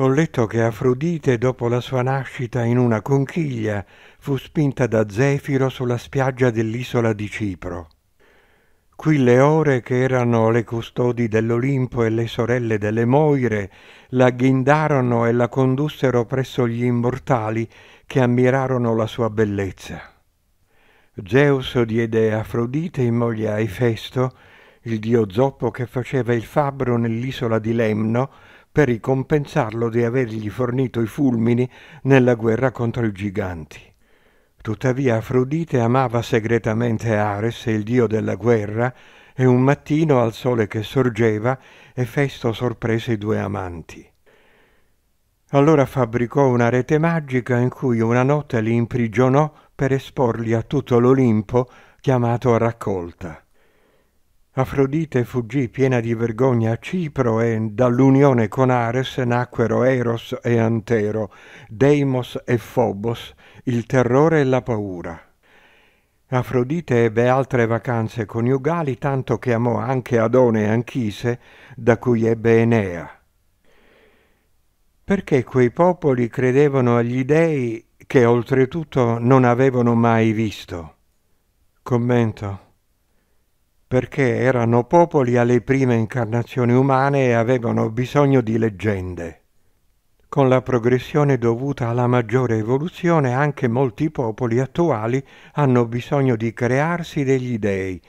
Ho letto che Afrodite, dopo la sua nascita in una conchiglia, fu spinta da Zefiro sulla spiaggia dell'isola di Cipro. Qui le ore che erano le custodi dell'Olimpo e le sorelle delle Moire la ghindarono e la condussero presso gli immortali che ammirarono la sua bellezza. Zeus diede Afrodite in moglie a Efesto, il dio zoppo che faceva il fabbro nell'isola di Lemno, per ricompensarlo di avergli fornito i fulmini nella guerra contro i giganti. Tuttavia Afrodite amava segretamente Ares, il dio della guerra, e un mattino al sole che sorgeva Efesto sorprese i due amanti. Allora fabbricò una rete magica in cui una notte li imprigionò per esporli a tutto l'Olimpo chiamato a raccolta. Afrodite fuggì piena di vergogna a Cipro e dall'unione con Ares nacquero Eros e Antero, Deimos e Phobos, il terrore e la paura. Afrodite ebbe altre vacanze coniugali, tanto che amò anche Adone e Anchise, da cui ebbe Enea. Perché quei popoli credevano agli dei che oltretutto non avevano mai visto? Commento perché erano popoli alle prime incarnazioni umane e avevano bisogno di leggende. Con la progressione dovuta alla maggiore evoluzione anche molti popoli attuali hanno bisogno di crearsi degli dei,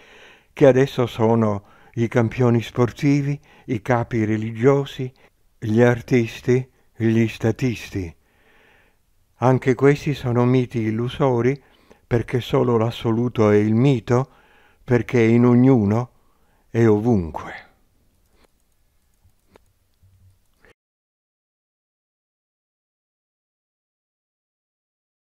che adesso sono i campioni sportivi, i capi religiosi, gli artisti, gli statisti. Anche questi sono miti illusori perché solo l'assoluto è il mito perché in ognuno e ovunque.